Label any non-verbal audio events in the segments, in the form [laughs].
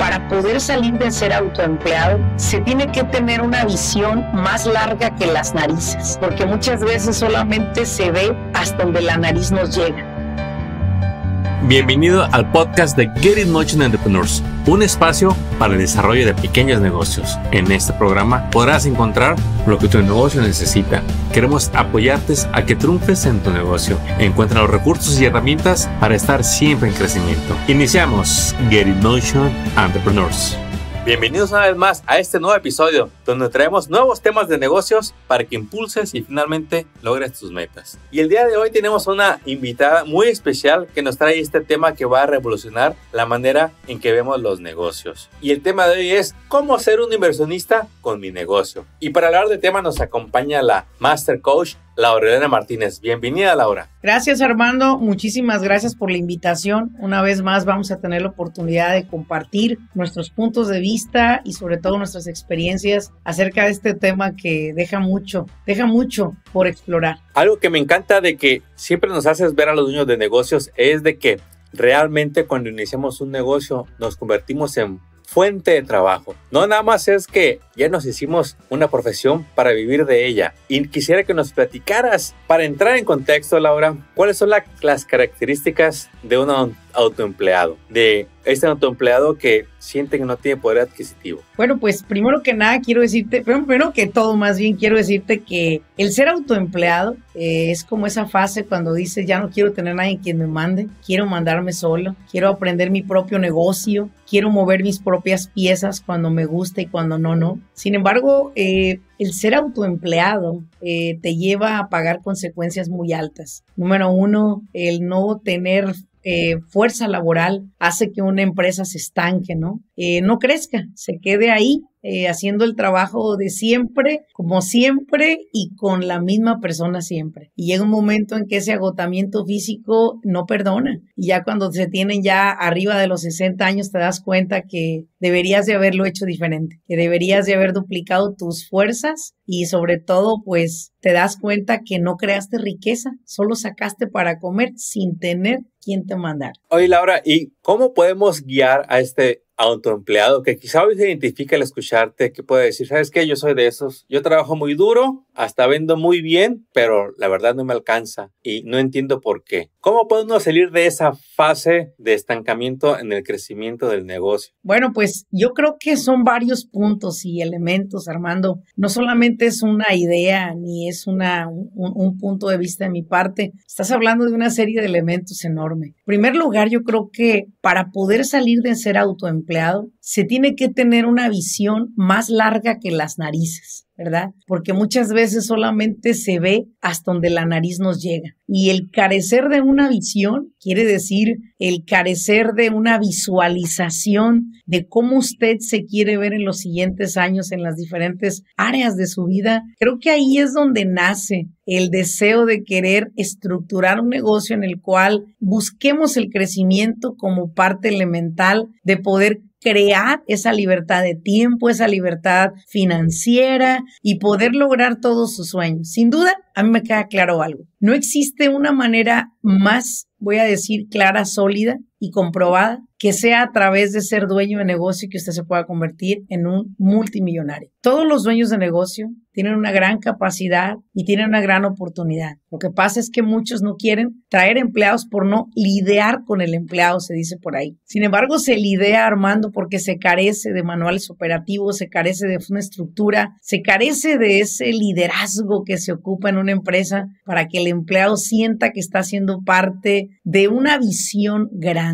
para poder salir de ser autoempleado, se tiene que tener una visión más larga que las narices, porque muchas veces solamente se ve hasta donde la nariz nos llega. Bienvenido al podcast de Get It Motion Entrepreneurs, un espacio para el desarrollo de pequeños negocios. En este programa podrás encontrar lo que tu negocio necesita. Queremos apoyarte a que triunfes en tu negocio. Encuentra los recursos y herramientas para estar siempre en crecimiento. Iniciamos Get It Motion Entrepreneurs. Bienvenidos una vez más a este nuevo episodio donde traemos nuevos temas de negocios para que impulses y finalmente logres tus metas. Y el día de hoy tenemos una invitada muy especial que nos trae este tema que va a revolucionar la manera en que vemos los negocios. Y el tema de hoy es cómo ser un inversionista con mi negocio. Y para hablar de tema nos acompaña la Master Coach Laura Elena Martínez. Bienvenida, Laura. Gracias, Armando. Muchísimas gracias por la invitación. Una vez más vamos a tener la oportunidad de compartir nuestros puntos de vista y sobre todo nuestras experiencias acerca de este tema que deja mucho, deja mucho por explorar. Algo que me encanta de que siempre nos haces ver a los dueños de negocios es de que realmente cuando iniciamos un negocio nos convertimos en fuente de trabajo. No nada más es que ya nos hicimos una profesión para vivir de ella. Y quisiera que nos platicaras, para entrar en contexto, Laura, cuáles son las características de una autoempleado, de este autoempleado que siente que no tiene poder adquisitivo? Bueno, pues primero que nada quiero decirte, pero primero que todo más bien quiero decirte que el ser autoempleado eh, es como esa fase cuando dices ya no quiero tener a nadie quien me mande, quiero mandarme solo, quiero aprender mi propio negocio, quiero mover mis propias piezas cuando me gusta y cuando no, no. Sin embargo, eh, el ser autoempleado eh, te lleva a pagar consecuencias muy altas. Número uno, el no tener eh, fuerza laboral hace que una empresa se estanque, ¿no? Eh, no crezca, se quede ahí eh, haciendo el trabajo de siempre, como siempre, y con la misma persona siempre. Y llega un momento en que ese agotamiento físico no perdona. Y ya cuando se tienen ya arriba de los 60 años, te das cuenta que deberías de haberlo hecho diferente, que deberías de haber duplicado tus fuerzas y sobre todo, pues te das cuenta que no creaste riqueza, solo sacaste para comer sin tener quien te mandar. Oye, Laura, ¿y cómo podemos guiar a este a que quizá hoy se identifica al escucharte, que puede decir, ¿sabes qué? Yo soy de esos. Yo trabajo muy duro, hasta vendo muy bien, pero la verdad no me alcanza y no entiendo por qué. ¿Cómo puede uno salir de esa fase de estancamiento en el crecimiento del negocio? Bueno, pues yo creo que son varios puntos y elementos, Armando. No solamente es una idea ni es una, un, punto de vista de mi parte. Estás hablando de una serie de elementos enorme. En primer lugar, yo creo que para poder salir de ser autoempleado, empleado se tiene que tener una visión más larga que las narices, ¿verdad? Porque muchas veces solamente se ve hasta donde la nariz nos llega. Y el carecer de una visión quiere decir el carecer de una visualización de cómo usted se quiere ver en los siguientes años en las diferentes áreas de su vida. Creo que ahí es donde nace el deseo de querer estructurar un negocio en el cual busquemos el crecimiento como parte elemental de poder crear esa libertad de tiempo, esa libertad financiera y poder lograr todos sus sueños. Sin duda, a mí me queda claro algo. No existe una manera más, voy a decir, clara, sólida y comprobada que sea a través de ser dueño de negocio que usted se pueda convertir en un multimillonario. Todos los dueños de negocio tienen una gran capacidad y tienen una gran oportunidad. Lo que pasa es que muchos no quieren traer empleados por no lidiar con el empleado, se dice por ahí. Sin embargo, se lidea armando porque se carece de manuales operativos, se carece de una estructura, se carece de ese liderazgo que se ocupa en una empresa para que el empleado sienta que está siendo parte de una visión grande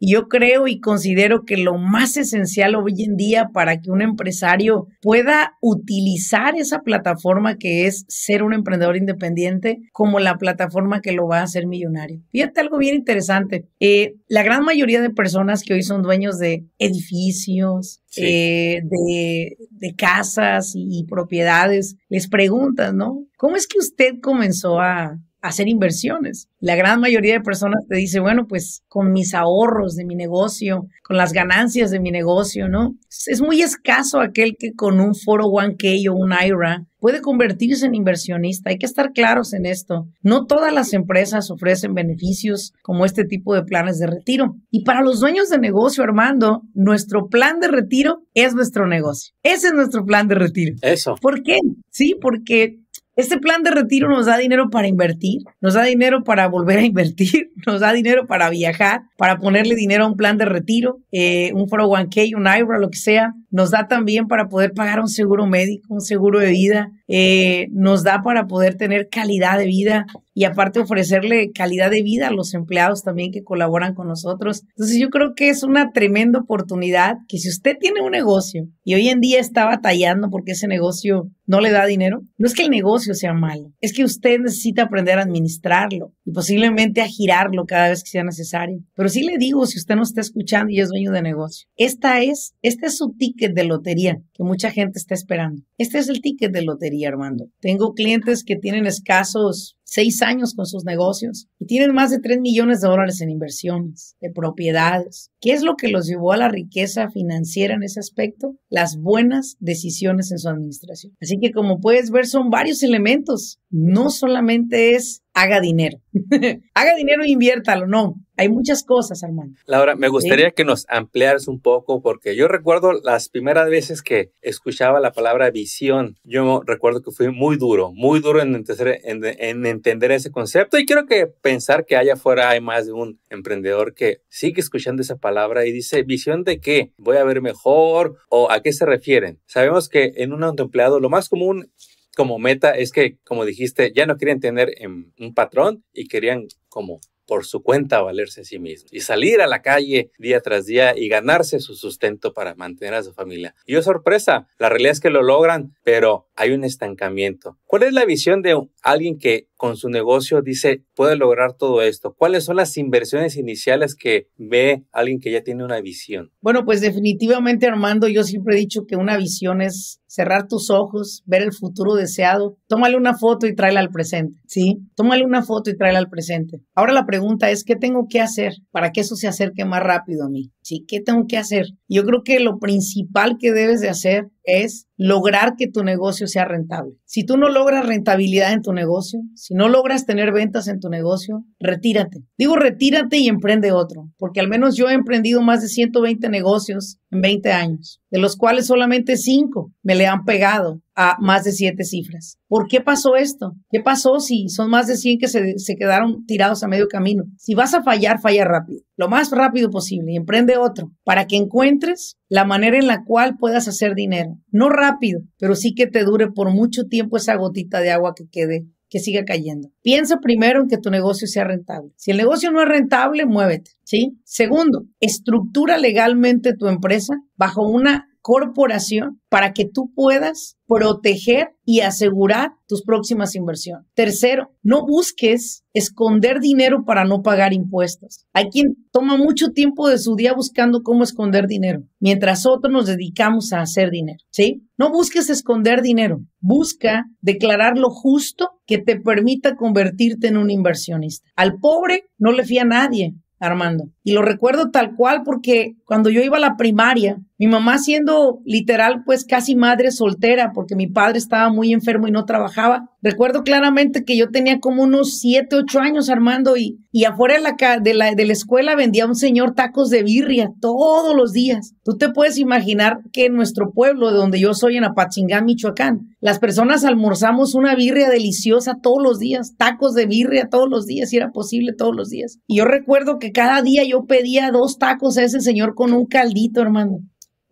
yo creo y considero que lo más esencial hoy en día para que un empresario pueda utilizar esa plataforma que es ser un emprendedor independiente como la plataforma que lo va a hacer millonario. Fíjate algo bien interesante. Eh, la gran mayoría de personas que hoy son dueños de edificios, eh, de, casas y, propiedades, les preguntan, ¿no? ¿Cómo es que usted comenzó a, hacer inversiones. La gran mayoría de personas te dice, bueno, pues con mis ahorros de mi negocio, con las ganancias de mi negocio, ¿no? Es muy escaso aquel que con un foro oh k o un IRA puede convertirse en inversionista. Hay que estar claros en esto. No todas las empresas ofrecen beneficios como este tipo de planes de retiro. Y para los dueños de negocio, Armando, nuestro plan de retiro es nuestro negocio. Ese es nuestro plan de retiro. Eso. ¿Por qué? Sí, porque este plan de retiro nos da dinero para invertir, nos da dinero para volver a invertir, [laughs] nos da dinero para viajar, para ponerle dinero a un plan de retiro, eh, un 401k, un IRA, lo que sea. Nos da también para poder pagar un seguro médico, un seguro de vida, eh, nos da para poder tener calidad de vida y aparte ofrecerle calidad de vida a los empleados también que colaboran con nosotros. Entonces yo creo que es una tremenda oportunidad que si usted tiene un negocio y hoy en día está batallando porque ese negocio no le da dinero, no es que el negocio sea malo, es que usted necesita aprender a administrarlo y posiblemente a girarlo cada vez que sea necesario. Pero sí le digo, si usted no está escuchando y es dueño de negocio, esta es, este es su ticket de lotería que mucha gente está esperando. Este es el ticket de lotería. Armando. Tengo clientes que tienen escasos seis años con sus negocios y tienen más de 3 millones de dólares en inversiones, de propiedades. ¿Qué es lo que los llevó a la riqueza financiera en ese aspecto? Las buenas decisiones en su administración. Así que como puedes ver, son varios elementos. No solamente es haga dinero. [laughs] haga dinero e inviértalo, no. Hay muchas cosas, hermano. Laura, me gustaría que nos ampliaras un poco porque yo recuerdo las primeras veces que escuchaba la palabra visión. Yo recuerdo que fui muy duro, muy duro en entender, en, en entender ese concepto y quiero que pensar que allá afuera hay más de un emprendedor que sigue escuchando esa palabra y dice, visión de qué, voy a ver mejor o a qué se refieren. Sabemos que en un autoempleado lo más común como meta es que, como dijiste, ya no querían tener un patrón y querían como por su cuenta valerse a sí mismo y salir a la calle día tras día y ganarse su sustento para mantener a su familia. Y yo oh, sorpresa, la realidad es que lo logran, pero hay un estancamiento. ¿Cuál es la visión de alguien que con su negocio dice puede lograr todo esto? ¿Cuáles son las inversiones iniciales que ve alguien que ya tiene una visión? Bueno, pues definitivamente Armando, yo siempre he dicho que una visión es cerrar tus ojos, ver el futuro deseado, tómale una foto y tráela al presente, ¿sí? Tómale una foto y tráela al presente. Ahora la pregunta es, ¿qué tengo que hacer para que eso se acerque más rápido a mí? ¿sí? ¿Qué tengo que hacer? Yo creo que lo principal que debes de hacer es lograr que tu negocio sea rentable. Si tú no logras rentabilidad en tu negocio, si no logras tener ventas en tu negocio, retírate. Digo retírate y emprende otro, porque al menos yo he emprendido más de 120 negocios en 20 años, de los cuales solamente 5 me le han pegado a más de siete cifras. ¿Por qué pasó esto? ¿Qué pasó si son más de 100 que se, quedaron tirados a medio camino? Si vas a fallar, falla rápido, lo más rápido posible y emprende otro para que encuentres la manera en la cual puedas hacer dinero. No rápido, pero sí que te dure por mucho tiempo esa gotita de agua que quede que siga cayendo. Piensa primero en que tu negocio sea rentable. Si el negocio no es rentable, muévete, ¿sí? Segundo, estructura legalmente tu empresa bajo una corporación para que tú puedas proteger y asegurar tus próximas inversiones. Tercero, no busques esconder dinero para no pagar impuestos. Hay quien toma mucho tiempo de su día buscando cómo esconder dinero, mientras otros nos dedicamos a hacer dinero, ¿sí? No busques esconder dinero, busca declarar lo justo que te permita convertirte en un inversionista. Al pobre no le fía nadie, Armando. Y lo recuerdo tal cual porque cuando yo iba a la primaria, mi mamá siendo literal pues casi madre soltera porque mi padre estaba muy enfermo y no trabajaba. Recuerdo claramente que yo tenía como unos 7, 8 años Armando y, y afuera de la, de, la, escuela vendía un señor tacos de birria todos los días. Tú te puedes imaginar que en nuestro pueblo, donde yo soy en Apachingán, Michoacán, las personas almorzamos una birria deliciosa todos los días, tacos de birria todos los días, si era posible todos los días. Y yo recuerdo que cada día yo pedía dos tacos a ese señor con un caldito, hermano.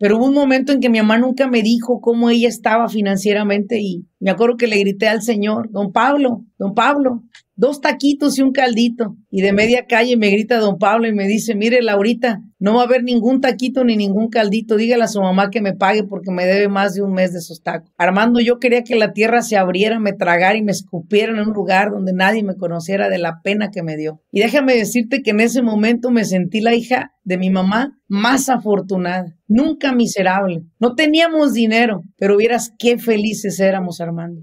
Pero hubo un momento en que mi mamá nunca me dijo cómo ella estaba financieramente y me acuerdo que le grité al señor, don Pablo, don Pablo, dos taquitos y un caldito. Y de media calle me grita don Pablo y me dice, mire Laurita, no va a haber ningún taquito ni ningún caldito, dígale a su mamá que me pague porque me debe más de un mes de esos tacos. Armando, yo quería que la tierra se abriera, me tragara y me escupiera en un lugar donde nadie me conociera de la pena que me dio. Y déjame decirte que en ese momento me sentí la hija de mi mamá más afortunada, nunca miserable. No teníamos dinero, pero vieras qué felices éramos, Armando Armando.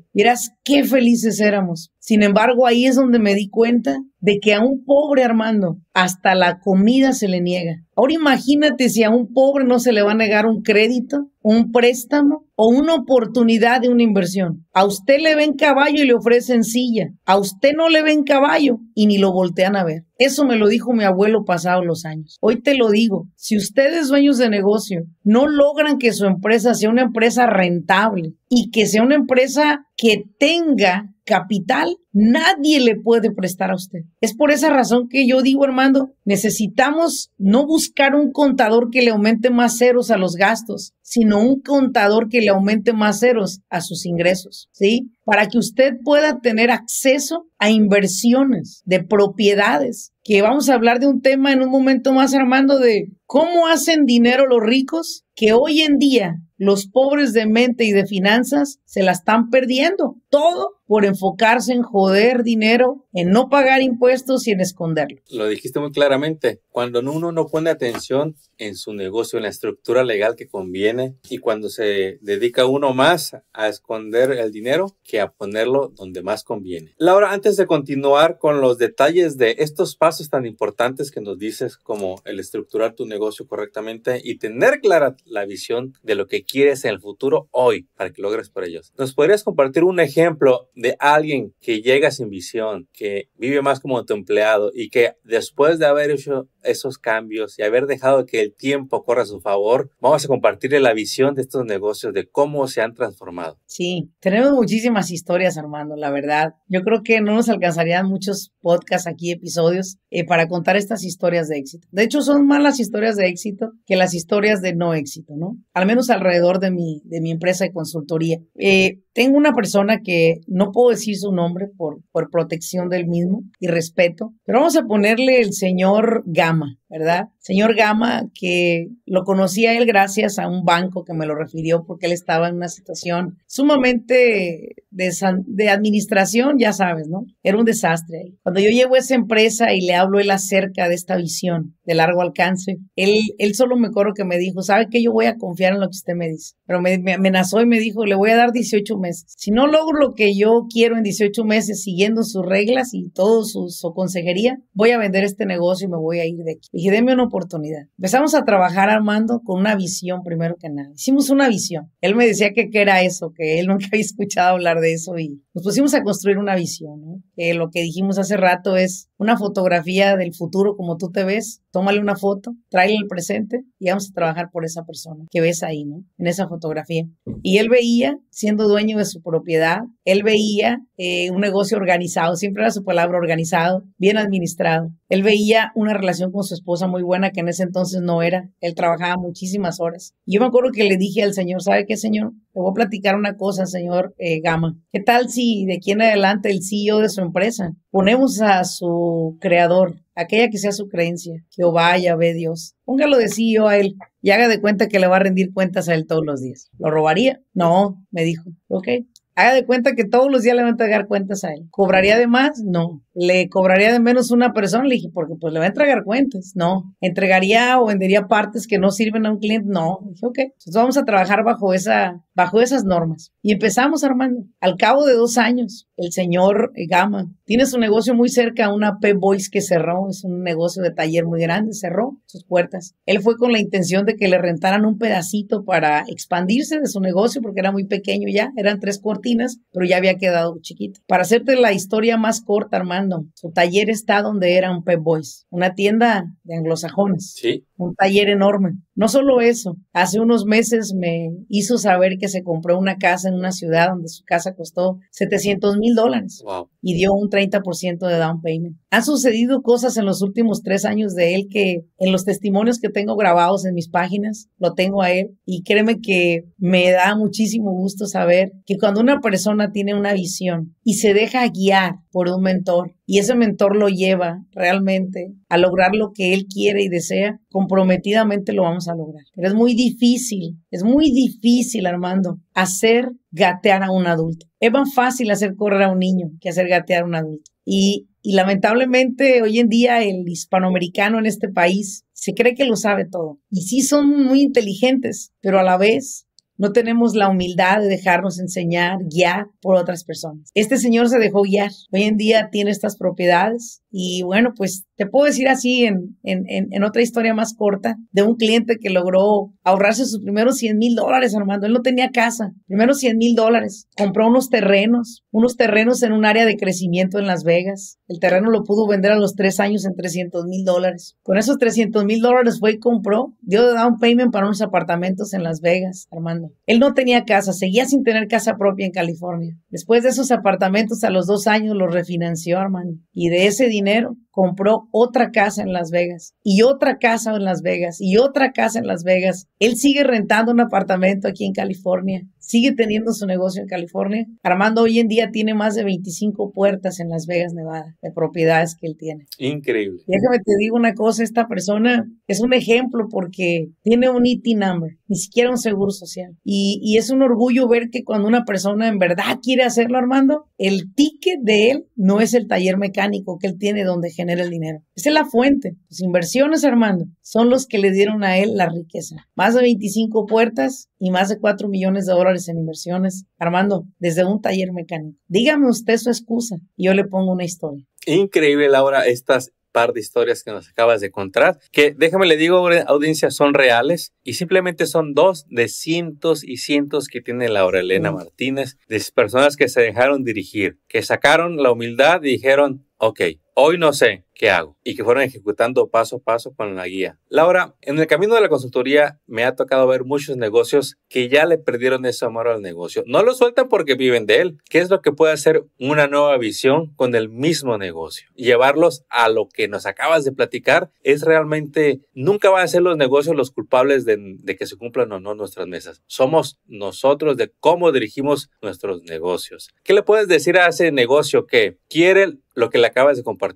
qué felices éramos. Sin embargo, ahí es donde me di cuenta de que a un pobre Armando hasta la comida se le niega. Ahora imagínate si a un pobre no se le va a negar un crédito, un préstamo o una oportunidad de una inversión. A usted le ven caballo y le ofrecen silla. A usted no le ven caballo y ni lo voltean a ver. Eso me lo dijo mi abuelo pasado los años. Hoy te lo digo, si ustedes dueños de negocio no logran que su empresa sea una empresa rentable y que sea una empresa que tenga capital, nadie le puede prestar a usted. Es por esa razón que yo digo, Armando, necesitamos no buscar un contador que le aumente más ceros a los gastos, sino un contador que le aumente más ceros a sus ingresos, ¿sí? Para que usted pueda tener acceso a inversiones de propiedades, que vamos a hablar de un tema en un momento más, Armando, de cómo hacen dinero los ricos, que hoy en día los pobres de mente y de finanzas se la están perdiendo. Todo por enfocarse en joder dinero, en no pagar impuestos y en esconderlo. Lo dijiste muy claramente, cuando uno no pone atención en su negocio, en la estructura legal que conviene y cuando se dedica uno más a esconder el dinero que a ponerlo donde más conviene. Laura, antes de continuar con los detalles de estos pasos tan importantes que nos dices como el estructurar tu negocio correctamente y tener clara la visión de lo que quieres en el futuro hoy para que logres por ellos, ¿nos podrías compartir un ejemplo de alguien que llega sin visión, que vive más como tu empleado y que después de haber hecho esos cambios y haber dejado que el tiempo corra a su favor, vamos a compartirle la visión de estos negocios, de cómo se han transformado. Sí, tenemos muchísimas historias, Armando, la verdad. Yo creo que no nos alcanzarían muchos podcasts aquí, episodios, eh, para contar estas historias de éxito. De hecho, son más las historias de éxito que las historias de no éxito, ¿no? Al menos alrededor de mi, de mi empresa de consultoría. Eh, tengo una persona que no puedo decir su nombre por, por protección del mismo y respeto, pero vamos a ponerle el señor Gama, ¿verdad? Señor Gama, que lo conocía él gracias a un banco que me lo refirió porque él estaba en una situación sumamente de, de administración, ya sabes, ¿no? Era un desastre. Cuando yo llego a esa empresa y le hablo él acerca de esta visión, de largo alcance. Él, él solo me coro que me dijo, ¿sabe qué? Yo voy a confiar en lo que usted me dice. Pero me, amenazó y me dijo, le voy a dar 18 meses. Si no logro lo que yo quiero en 18 meses, siguiendo sus reglas y todo su, consejería, voy a vender este negocio y me voy a ir de aquí. Y dije, deme una oportunidad. Empezamos a trabajar, Armando, con una visión, primero que nada. Hicimos una visión. Él me decía que qué era eso, que él [laughs] nunca había escuchado hablar de eso y nos pusimos a construir una visión. Que lo que dijimos hace rato es, una fotografía del futuro como tú te ves, tómale una foto, tráele el presente y vamos a trabajar por esa persona que ves ahí, ¿no? En esa fotografía. Y él veía, siendo dueño de su propiedad, él veía eh, un negocio organizado, siempre era su palabra organizado, bien administrado. Él veía una relación con su esposa muy buena que en ese entonces no era. Él trabajaba muchísimas horas. Yo me acuerdo que le dije al señor, ¿sabe qué, señor? Le voy a platicar una cosa, señor eh, Gama. ¿Qué tal si de aquí en adelante el CEO de su empresa ponemos a su creador, aquella que sea su creencia, Jehová, ve Dios, póngalo de CEO a él y haga de cuenta que le va a rendir cuentas a él todos los días? ¿Lo robaría? No, me dijo. Ok, Haga de cuenta que todos los días le van a entregar cuentas a él. ¿Cobraría de más? No. ¿Le cobraría de menos una persona? Le dije, porque pues le va a entregar cuentas. No. ¿Entregaría o vendería partes que no sirven a un cliente? No. Le dije, ok. Entonces vamos a trabajar bajo, esa, bajo esas normas. Y empezamos, Armando. Al cabo de dos años, el señor Gama tiene su negocio muy cerca a una P-Boys que cerró. Es un negocio de taller muy grande. Cerró sus puertas. Él fue con la intención de que le rentaran un pedacito para expandirse de su negocio porque era muy pequeño ya. Eran tres puertas pero ya había quedado chiquito. Para hacerte la historia más corta, Armando, su taller está donde era un Pep Boys, una tienda de anglosajones. Sí un taller enorme. No solo eso, hace unos meses me hizo saber que se compró una casa en una ciudad donde su casa costó 700 mil dólares y dio un 30% de down payment. Han sucedido cosas en los últimos tres años de él que en los testimonios que tengo grabados en mis páginas, lo tengo a él y créeme que me da muchísimo gusto saber que cuando una persona tiene una visión y se deja guiar por un mentor y ese mentor lo lleva realmente a lograr lo que él quiere y desea, comprometidamente lo vamos a lograr. Pero es muy difícil, es muy difícil, Armando, hacer gatear a un adulto. Es más fácil hacer correr a un niño que hacer gatear a un adulto. Y, lamentablemente hoy en día el hispanoamericano en este país se cree que lo sabe todo. Y sí son muy inteligentes, pero a la vez no tenemos la humildad de dejarnos enseñar, guiar por otras personas. Este señor se dejó guiar. Hoy en día tiene estas propiedades y bueno, pues te puedo decir así en, en, otra historia más corta de un cliente que logró ahorrarse sus primeros 100 mil dólares, Armando. Él no tenía casa, primeros 100 mil dólares. Compró unos terrenos, unos terrenos en un área de crecimiento en Las Vegas. El terreno lo pudo vender a los tres años en 300 mil dólares. Con esos 300 mil dólares fue y compró, dio de un payment para unos apartamentos en Las Vegas, Armando. Él no tenía casa, seguía sin tener casa propia en California. Después de esos apartamentos, a los dos años los refinanció, Armando. Y de ese dinero compró otra casa en Las Vegas y otra casa en Las Vegas y otra casa en Las Vegas. Él sigue rentando un apartamento aquí en California, sigue teniendo su negocio en California. Armando hoy en día tiene más de 25 puertas en Las Vegas, Nevada, de propiedades que él tiene. Increíble. Déjame te digo una cosa, esta persona es un ejemplo porque tiene un IT e number, ni siquiera un seguro social. Y, y es un orgullo ver que cuando una persona en verdad quiere hacerlo, Armando, el ticket de él no es el taller mecánico que él tiene donde genera el dinero. Esa es la fuente. sus inversiones, Armando, son los que le dieron a él la riqueza. Más de 25 puertas y más de 4 millones de dólares en inversiones. Armando, desde un taller mecánico. Dígame usted su excusa y yo le pongo una historia. Increíble, Laura, estas par de historias que nos acabas de contar, que déjame le digo, audiencia, son reales y simplemente son dos de cientos y cientos que tiene Laura Elena mm. Martínez, de personas que se dejaron dirigir, que sacaron la humildad y dijeron, ok, Hoy no sé qué hago y que fueron ejecutando paso a paso con la guía. Laura, en el camino de la consultoría me ha tocado ver muchos negocios que ya le perdieron ese amor al negocio. No lo sueltan porque viven de él. ¿Qué es lo que puede hacer una nueva visión con el mismo negocio? Llevarlos a lo que nos acabas de platicar es realmente, nunca van a ser los negocios los culpables de, que se cumplan o no nuestras mesas. Somos nosotros de cómo dirigimos nuestros negocios. ¿Qué le puedes decir a ese negocio que quiere lo que le acabas de compartir?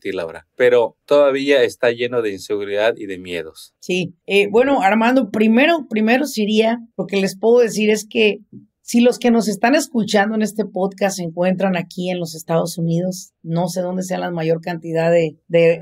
pero todavía está lleno de inseguridad y de miedos. Sí, eh, bueno, Armando, primero, primero sería, lo que les puedo decir es que si los que nos están escuchando en este podcast se encuentran aquí en los Estados Unidos, no sé dónde sea la mayor cantidad de,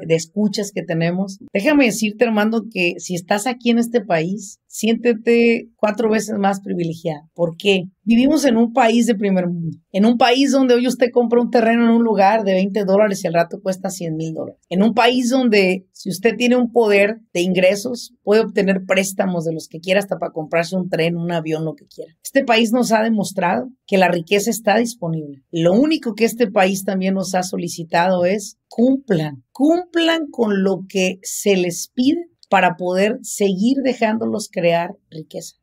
escuchas que tenemos. Déjame decirte, Armando, que si estás aquí en este país, siéntete cuatro veces más privilegiada. ¿Por qué? Vivimos en un país de primer mundo, en un país donde hoy usted compra un terreno en un lugar de 20 dólares y al rato cuesta 100 mil dólares, en un país donde si usted tiene un poder de ingresos, puede obtener préstamos de los que quiera hasta para comprarse un tren, un avión, lo que quiera. Este país nos ha demostrado que la riqueza está disponible. Lo único que este país también nos ha solicitado es cumplan, cumplan con lo que se les pide para poder seguir dejándolos crear riqueza.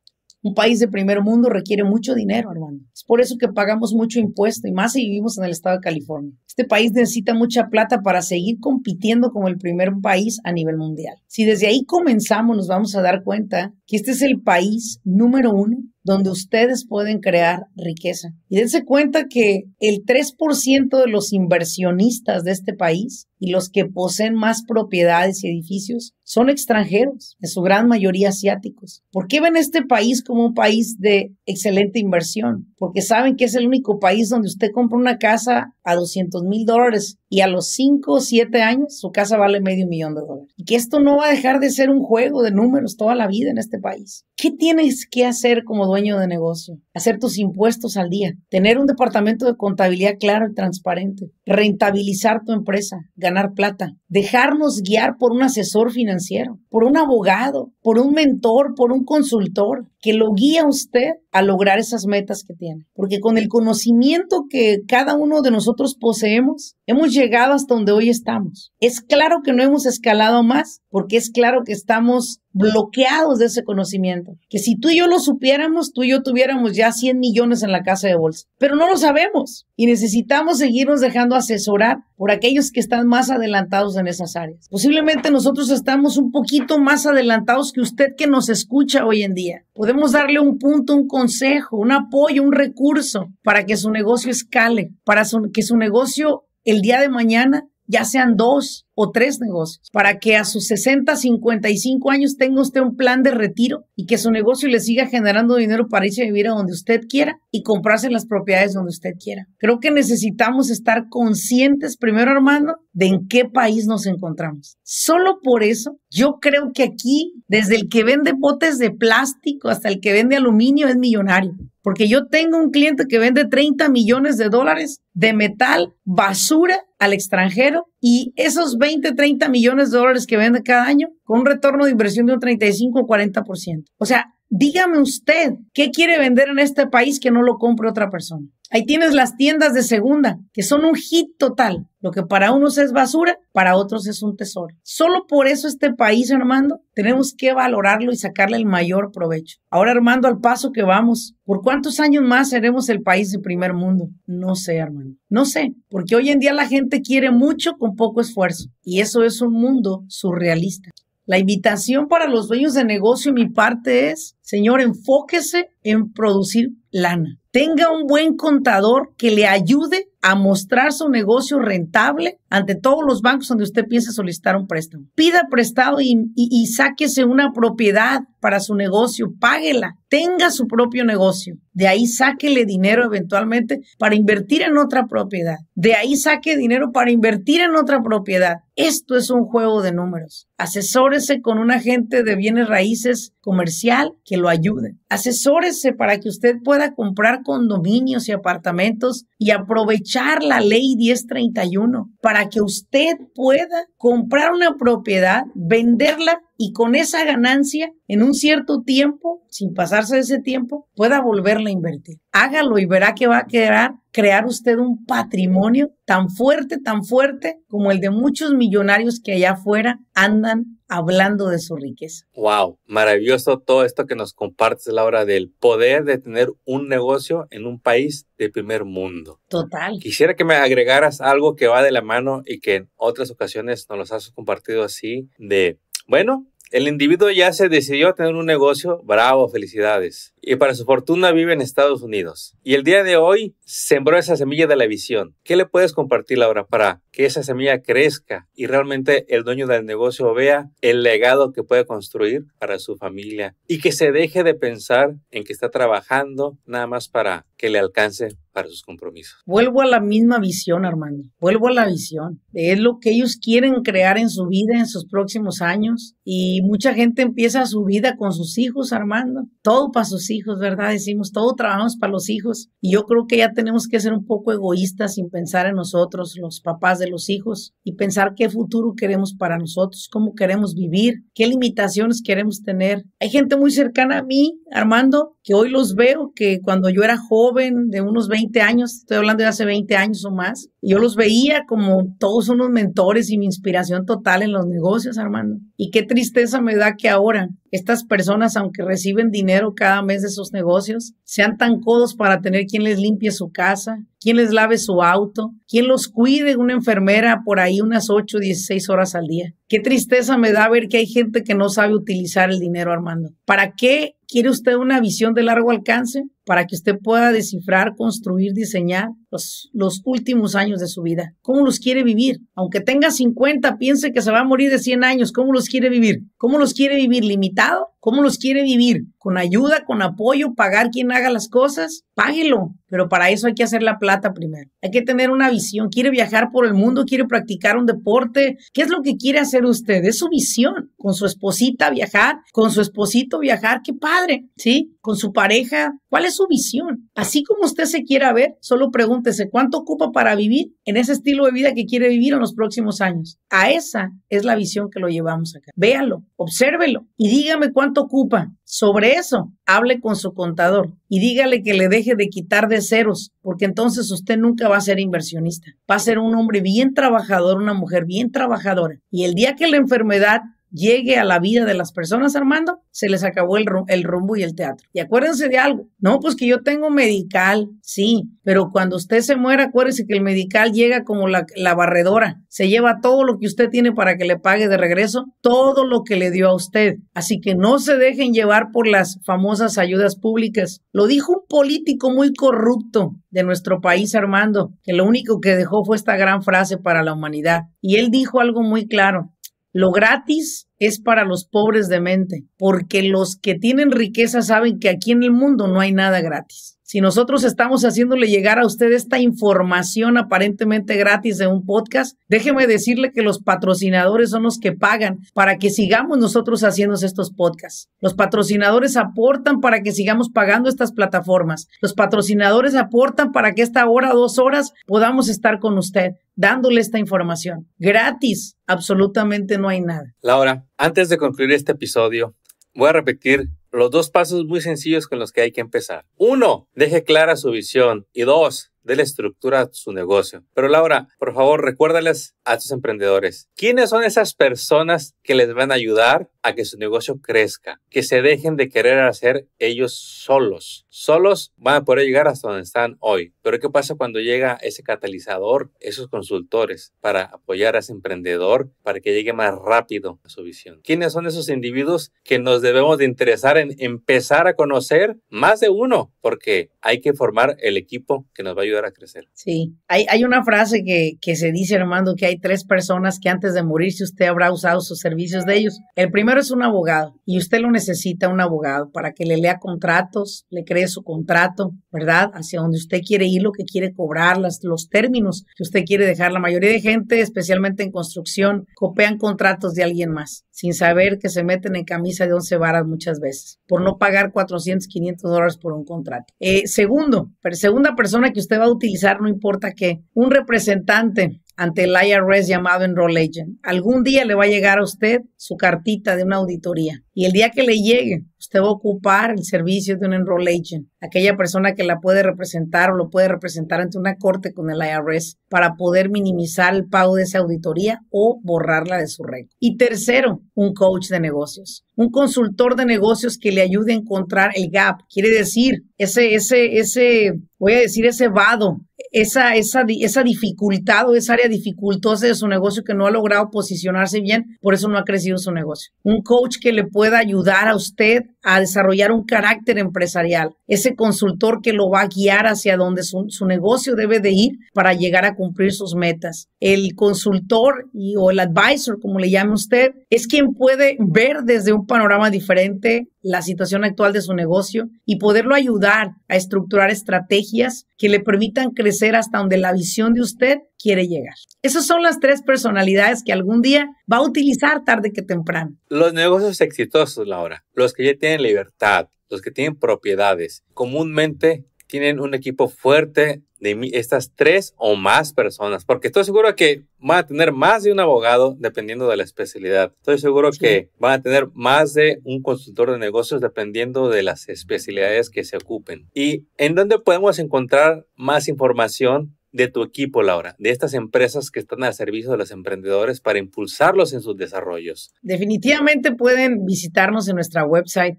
Un país de primer mundo requiere mucho dinero, hermano. Es por eso que pagamos mucho impuesto y más si vivimos en el estado de California. Este país necesita mucha plata para seguir compitiendo como el primer país a nivel mundial. Si desde ahí comenzamos, nos vamos a dar cuenta que este es el país número uno donde ustedes pueden crear riqueza. Y dense cuenta que el 3% de los inversionistas de este país y los que poseen más propiedades y edificios son extranjeros, en su gran mayoría asiáticos. ¿Por qué ven este país como un país de excelente inversión? Porque saben que es el único país donde usted compra una casa a 200 mil dólares y a los 5 o 7 años su casa vale medio millón de dólares. Y que esto no va a dejar de ser un juego de números toda la vida en este país. ¿Qué tienes que hacer como dueño de negocio? Hacer tus impuestos al día, tener un departamento de contabilidad claro y transparente, rentabilizar tu empresa, ganar plata, dejarnos guiar por un asesor financiero, por un abogado, por un mentor, por un consultor que lo guía usted a lograr esas metas que tiene. Porque con el conocimiento que cada uno de nosotros poseemos, hemos llegado hasta donde hoy estamos. Es claro que no hemos escalado más porque es claro que estamos bloqueados de ese conocimiento. Que si tú y yo lo supiéramos, tú y yo tuviéramos ya 100 millones en la casa de bolsa. Pero no lo sabemos y necesitamos seguirnos dejando asesorar por aquellos que están más adelantados en esas áreas. Posiblemente nosotros estamos un poquito más adelantados que usted que nos escucha hoy en día podemos darle un punto, un consejo, un apoyo, un recurso para que su negocio escale, para que su negocio el día de mañana ya sean dos o tres negocios, para que a sus 60, 55 años tenga usted un plan de retiro y que su negocio le siga generando dinero para irse a vivir a donde usted quiera y comprarse las propiedades donde usted quiera. Creo que necesitamos estar conscientes, primero hermano, de en qué país nos encontramos. Solo por eso, yo creo que aquí, desde el que vende botes de plástico hasta el que vende aluminio, es millonario. Porque yo tengo un cliente que vende 30 millones de dólares de metal, basura al extranjero y esos 20, 30 millones de dólares que vende cada año con un retorno de inversión de un 35 o 40%. O sea, dígame usted, ¿qué quiere vender en este país que no lo compre otra persona? Ahí tienes las tiendas de segunda, que son un hit total. Lo que para unos es basura, para otros es un tesoro. Solo por eso este país, Armando, tenemos que valorarlo y sacarle el mayor provecho. Ahora, Armando, al paso que vamos, ¿por cuántos años más seremos el país de primer mundo? No sé, Armando. No sé, porque hoy en día la gente quiere mucho con poco esfuerzo. Y eso es un mundo surrealista. La invitación para los dueños de negocio, mi parte es, señor, enfóquese en producir lana tenga un buen contador que le ayude a mostrar su negocio rentable ante todos los bancos donde usted piense solicitar un préstamo. Pida prestado y, y sáquese una propiedad para su negocio, páguela, tenga su propio negocio, de ahí sáquele dinero eventualmente para invertir en otra propiedad, de ahí saque dinero para invertir en otra propiedad. Esto es un juego de números. Asesórese con un agente de bienes raíces comercial que lo ayude. Asesórese para que usted pueda comprar condominios y apartamentos y aprovechar la ley 1031 para que usted pueda comprar una propiedad, venderla y con esa ganancia, en un cierto tiempo, sin pasarse ese tiempo, pueda volverla a invertir. Hágalo y verá que va a quedar, crear usted un patrimonio tan fuerte, tan fuerte como el de muchos millonarios que allá afuera andan hablando de su riqueza. Wow, maravilloso todo esto que nos compartes, Laura, del poder de tener un negocio en un país de primer mundo. Total. Quisiera que me agregaras algo que va de la mano y que en otras ocasiones nos los has compartido así, de bueno, el individuo ya se decidió a tener un negocio, bravo, felicidades. Y para su fortuna vive en Estados Unidos. Y el día de hoy sembró esa semilla de la visión. ¿Qué le puedes compartir ahora para que esa semilla crezca y realmente el dueño del negocio vea el legado que puede construir para su familia y que se deje de pensar en que está trabajando nada más para que le alcance para sus compromisos. Vuelvo a la misma visión, Armando. Vuelvo a la visión. Es lo que ellos quieren crear en su vida en sus próximos años y mucha gente empieza su vida con sus hijos, Armando. Todo para sus hijos, ¿verdad? Decimos, todo trabajamos para los hijos. Y yo creo que ya tenemos que ser un poco egoístas sin pensar en nosotros, los papás de los hijos, y pensar qué futuro queremos para nosotros, cómo queremos vivir, qué limitaciones queremos tener. Hay gente muy cercana a mí, Armando, que hoy los veo, que cuando yo era joven, de unos 20 años, estoy hablando de hace 20 años o más, yo los veía como todos unos mentores y mi inspiración total en los negocios, Armando. Y qué triste esa me da que ahora estas personas, aunque reciben dinero cada mes de sus negocios, sean tan codos para tener quien les limpie su casa, quien les lave su auto, quien los cuide, una enfermera por ahí unas 8 o 16 horas al día. Qué tristeza me da ver que hay gente que no sabe utilizar el dinero, Armando. ¿Para qué quiere usted una visión de largo alcance? Para que usted pueda descifrar, construir, diseñar los, los últimos años de su vida. ¿Cómo los quiere vivir? Aunque tenga 50, piense que se va a morir de 100 años. ¿Cómo los quiere vivir? ¿Cómo los quiere vivir? ¿Limitado? dá ¿Cómo los quiere vivir? ¿Con ayuda, con apoyo, pagar quien haga las cosas? Páguelo, pero para eso hay que hacer la plata primero. Hay que tener una visión. ¿Quiere viajar por el mundo? ¿Quiere practicar un deporte? ¿Qué es lo que quiere hacer usted? Es su visión. Con su esposita viajar, con su esposito viajar, qué padre, ¿sí? Con su pareja, ¿cuál es su visión? Así como usted se quiera ver, solo pregúntese cuánto ocupa para vivir en ese estilo de vida que quiere vivir en los próximos años. A esa es la visión que lo llevamos acá. Véalo, obsérvelo y dígame cuánto cuánto ocupa. Sobre eso, hable con su contador y dígale que le deje de quitar de ceros, porque entonces usted nunca va a ser inversionista. Va a ser un hombre bien trabajador, una mujer bien trabajadora. Y el día que la enfermedad llegue a la vida de las personas, Armando, se les acabó el, el, rumbo y el teatro. Y acuérdense de algo, no, pues que yo tengo medical, sí, pero cuando usted se muera, acuérdense que el medical llega como la, la barredora, se lleva todo lo que usted tiene para que le pague de regreso, todo lo que le dio a usted. Así que no se dejen llevar por las famosas ayudas públicas. Lo dijo un político muy corrupto de nuestro país, Armando, que lo único que dejó fue esta gran frase para la humanidad. Y él dijo algo muy claro, lo gratis es para los pobres de mente, porque los que tienen riqueza saben que aquí en el mundo no hay nada gratis. Si nosotros estamos haciéndole llegar a usted esta información aparentemente gratis de un podcast, déjeme decirle que los patrocinadores son los que pagan para que sigamos nosotros haciendo estos podcasts. Los patrocinadores aportan para que sigamos pagando estas plataformas. Los patrocinadores aportan para que esta hora, dos horas, podamos estar con usted dándole esta información. Gratis, absolutamente no hay nada. Laura, antes de concluir este episodio, voy a repetir los dos pasos muy sencillos con los que hay que empezar. Uno, deje clara su visión. Y dos, de la estructura a su negocio. Pero Laura, por favor, recuérdales a sus emprendedores, ¿quiénes son esas personas que les van a ayudar a que su negocio crezca? Que se dejen de querer hacer ellos solos. Solos van a poder llegar hasta donde están hoy. Pero ¿qué pasa cuando llega ese catalizador, esos consultores, para apoyar a ese emprendedor, para que llegue más rápido a su visión? ¿Quiénes son esos individuos que nos debemos de interesar en empezar a conocer? Más de uno, porque hay que formar el equipo que nos va a ayudar a crecer. Sí, hay, hay una frase que, que se dice, Armando, que hay tres personas que antes de morirse usted habrá usado sus servicios de ellos. El primero es un abogado y usted lo necesita, un abogado, para que le lea contratos, le cree su contrato, ¿verdad? Hacia donde usted quiere ir, lo que quiere cobrar, los términos que usted quiere dejar. La mayoría de gente, especialmente en construcción, copian contratos de alguien más sin saber que se meten en camisa de once varas muchas veces por no pagar 400, 500 dólares por un contrato. Eh, segundo, segunda persona que usted va utilizar, no importa qué, un representante ante el IRS llamado Enroll Agent. Algún día le va a llegar a usted su cartita de una auditoría y el día que le llegue, usted va a ocupar el servicio de un Enroll Agent, aquella persona que la puede representar o lo puede representar ante una corte con el IRS para poder minimizar el pago de esa auditoría o borrarla de su red. Y tercero, un coach de negocios, un consultor de negocios que le ayude a encontrar el gap, quiere decir ese, ese, ese, voy a decir ese vado esa, esa, esa dificultad o esa área dificultosa de su negocio que no ha logrado posicionarse bien, por eso no ha crecido su negocio. Un coach que le pueda ayudar a usted a desarrollar un carácter empresarial, ese consultor que lo va a guiar hacia donde su, negocio debe de ir para llegar a cumplir sus metas. El consultor o el advisor, como le llame usted, es quien puede ver desde un panorama diferente la situación actual de su negocio y poderlo ayudar a estructurar estrategias que le permitan crecer hasta donde la visión de usted quiere llegar. Esas son las tres personalidades que algún día va a utilizar tarde que temprano. Los negocios exitosos, Laura, los que ya tienen libertad, los que tienen propiedades, comúnmente tienen un equipo fuerte de estas tres o más personas, porque estoy seguro que van a tener más de un abogado dependiendo de la especialidad. Estoy seguro que van a tener más de un consultor de negocios dependiendo de las especialidades que se ocupen. ¿Y en dónde podemos encontrar más información de tu equipo, Laura, de estas empresas que están al servicio de los emprendedores para impulsarlos en sus desarrollos? Definitivamente pueden visitarnos en nuestra website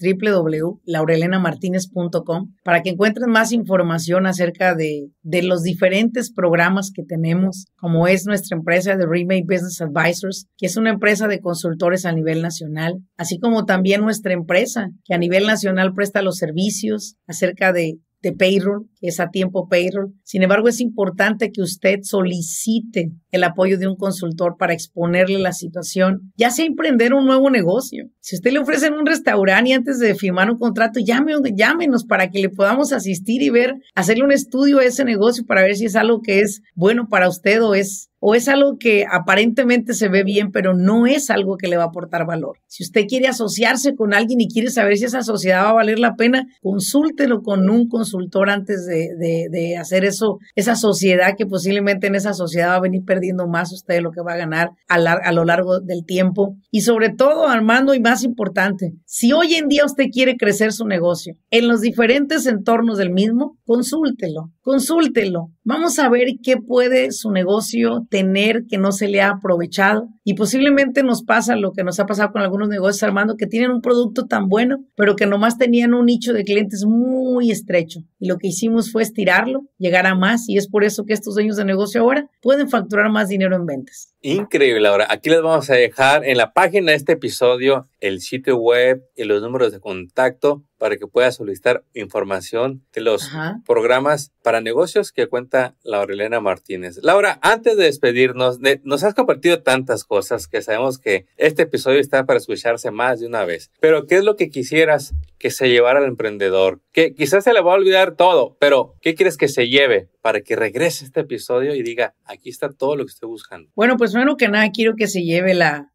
www.laurelenamartinez.com para que encuentren más información acerca de, de los diferentes programas que tenemos, como es nuestra empresa de Remake Business Advisors, que es una empresa de consultores a nivel nacional, así como también nuestra empresa, que a nivel nacional presta los servicios acerca de payroll, es a tiempo payroll. Sin embargo, es importante que usted solicite el apoyo de un consultor para exponerle la situación, ya sea emprender un nuevo negocio. Si usted le ofrecen un restaurante y antes de firmar un contrato, llámenos para que le podamos asistir y ver, hacerle un estudio a ese negocio para ver si es algo que es bueno para usted o es o es algo que aparentemente se ve bien, pero no es algo que le va a aportar valor. Si usted quiere asociarse con alguien y quiere saber si esa sociedad va a valer la pena, consúltelo con un consultor antes de, hacer eso, esa sociedad que posiblemente en esa sociedad va a venir perdiendo más usted de lo que va a ganar a, a lo largo del tiempo. Y sobre todo, Armando, y más importante, si hoy en día usted quiere crecer su negocio en los diferentes entornos del mismo, consúltelo consúltelo. Vamos a ver qué puede su negocio tener que no se le ha aprovechado. Y posiblemente nos pasa lo que nos ha pasado con algunos negocios, Armando, que tienen un producto tan bueno, pero que nomás tenían un nicho de clientes muy estrecho. Y lo que hicimos fue estirarlo, llegar a más. Y es por eso que estos dueños de negocio ahora pueden facturar más dinero en ventas. Increíble, ahora. Aquí les vamos a dejar en la página de este episodio el sitio web y los números de contacto para que puedas solicitar información de los programas para negocios que cuenta Elena Martínez. Laura, antes de despedirnos, nos has compartido tantas cosas que sabemos que este episodio está para escucharse más de una vez, pero ¿qué es lo que quisieras que se llevara al emprendedor? Que quizás se le va a olvidar todo, pero ¿qué quieres que se lleve para que regrese este episodio y diga, aquí está todo lo que estoy buscando? Bueno, pues primero que nada, quiero que se lleve la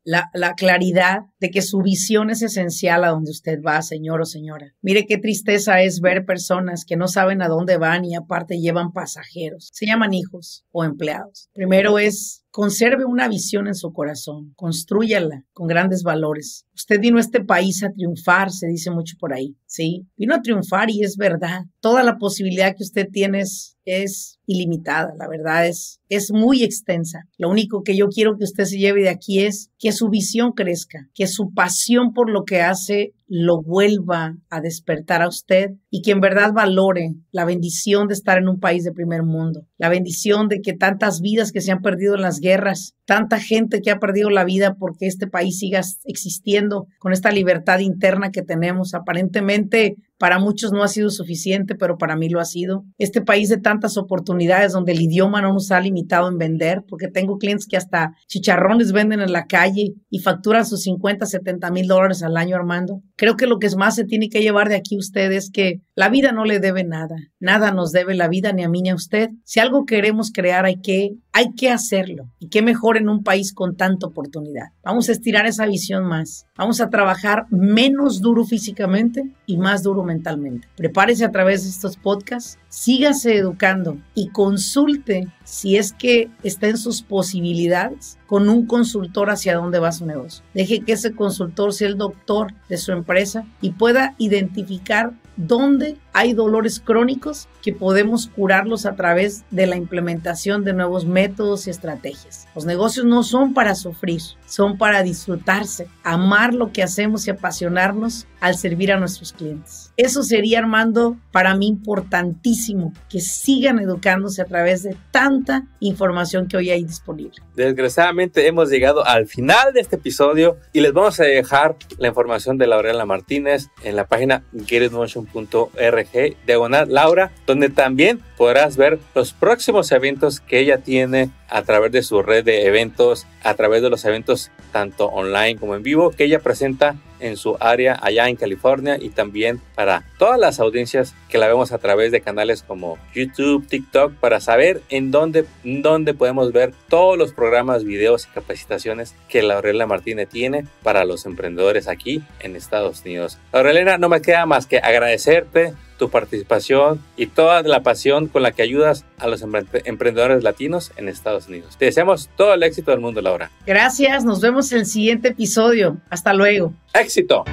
claridad de que su visión es esencial a donde usted va, señor o señora. Mire qué tristeza es ver personas que no saben a dónde van y aparte llevan pasajeros. Se llaman hijos o empleados. Primero es Conserve una visión en su corazón, construyala con grandes valores. Usted vino a este país a triunfar, se dice mucho por ahí, ¿sí? Vino a triunfar y es verdad. Toda la posibilidad que usted tiene es, es ilimitada, la verdad es, es muy extensa. Lo único que yo quiero que usted se lleve de aquí es que su visión crezca, que su pasión por lo que hace lo vuelva a despertar a usted y que en verdad valore la bendición de estar en un país de primer mundo, la bendición de que tantas vidas que se han perdido en las guerras, tanta gente que ha perdido la vida porque este país siga existiendo con esta libertad interna que tenemos. Aparentemente para muchos no ha sido suficiente, pero para mí lo ha sido. Este país de tantas oportunidades donde el idioma no nos ha limitado en vender, porque tengo clientes que hasta chicharrones venden en la calle y facturan sus 50, 70 mil dólares al año, Armando. Creo que lo que más se tiene que llevar de aquí usted es que la vida no le debe nada. Nada nos debe la vida, ni a mí ni a usted. Si algo queremos crear, hay que, hay que hacerlo. Y qué mejor en un país con tanta oportunidad. Vamos a estirar esa visión más. Vamos a trabajar menos duro físicamente y más duro mentalmente mentalmente. Prepárese a través de estos podcasts, sígase educando y consulte si es que está en sus posibilidades con un consultor hacia dónde va su negocio. Deje que ese consultor sea el doctor de su empresa y pueda identificar dónde hay dolores crónicos que podemos curarlos a través de la implementación de nuevos métodos y estrategias. Los negocios no son para sufrir, son para disfrutarse, amar lo que hacemos y apasionarnos al servir a nuestros clientes. Eso sería, Armando, para mí importantísimo, que sigan educándose a través de tanta información que hoy hay disponible. Desgraciadamente, hemos llegado al final de este episodio y les vamos a dejar la información de Laurela Martínez en la página de diagonal Laura, donde también podrás ver los próximos eventos que ella tiene a través de su red de eventos, a través de los eventos tanto online como en vivo que ella presenta en su área allá en California y también para todas las audiencias que la vemos a través de canales como YouTube, TikTok, para saber en dónde, dónde podemos ver todos los programas, videos y capacitaciones que Laurelena Martínez tiene para los emprendedores aquí en Estados Unidos. Laurelena, no me queda más que agradecerte tu participación y toda la pasión con la que ayudas a los emprendedores latinos en Estados Unidos. Te deseamos todo el éxito del mundo, Laura. Gracias, nos vemos en el siguiente episodio. Hasta luego. Éxito.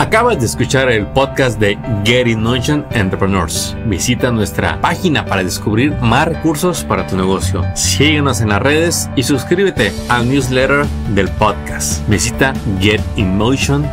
Acabas de escuchar el podcast de In Notion Entrepreneurs. Visita nuestra página para descubrir más recursos para tu negocio. Síguenos en las redes y suscríbete al newsletter del podcast. Visita getinmotion.org.